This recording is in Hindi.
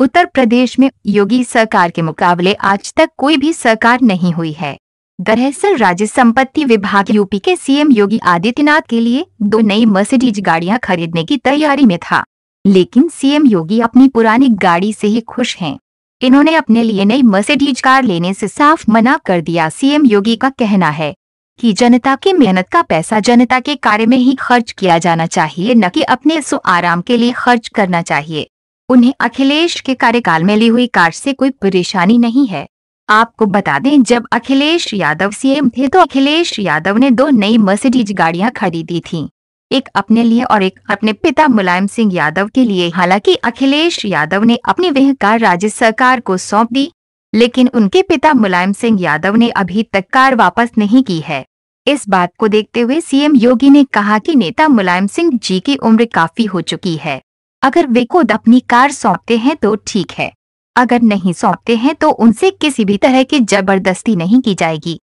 उत्तर प्रदेश में योगी सरकार के मुकाबले आज तक कोई भी सरकार नहीं हुई है दरअसल राज्य संपत्ति विभाग यूपी के सीएम योगी आदित्यनाथ के लिए दो नई मर्सिडीज गाड़ियां खरीदने की तैयारी में था लेकिन सीएम योगी अपनी पुरानी गाड़ी से ही खुश हैं। इन्होंने अपने लिए नई मर्सिडीज कार लेने से साफ मना कर दिया सीएम योगी का कहना है कि जनता की मेहनत का पैसा जनता के कार्य में ही खर्च किया जाना चाहिए न कि अपने सो आराम के लिए खर्च करना चाहिए उन्हें अखिलेश के कार्यकाल में ली हुई कार से कोई परेशानी नहीं है आपको बता दें जब अखिलेश यादव सीएम थे तो अखिलेश यादव ने दो नई मर्सिडीज गाड़ियां खरीदी थी एक अपने लिए और एक अपने पिता मुलायम सिंह यादव के लिए हालांकि अखिलेश यादव ने अपनी वह कार राज्य सरकार को सौंप दी लेकिन उनके पिता मुलायम सिंह यादव ने अभी तक कार वापस नहीं की है इस बात को देखते हुए सीएम योगी ने कहा कि नेता मुलायम सिंह जी की उम्र काफी हो चुकी है अगर वे खुद अपनी कार सौंपते हैं तो ठीक है अगर नहीं सौंपते हैं तो उनसे किसी भी तरह की जबरदस्ती नहीं की जाएगी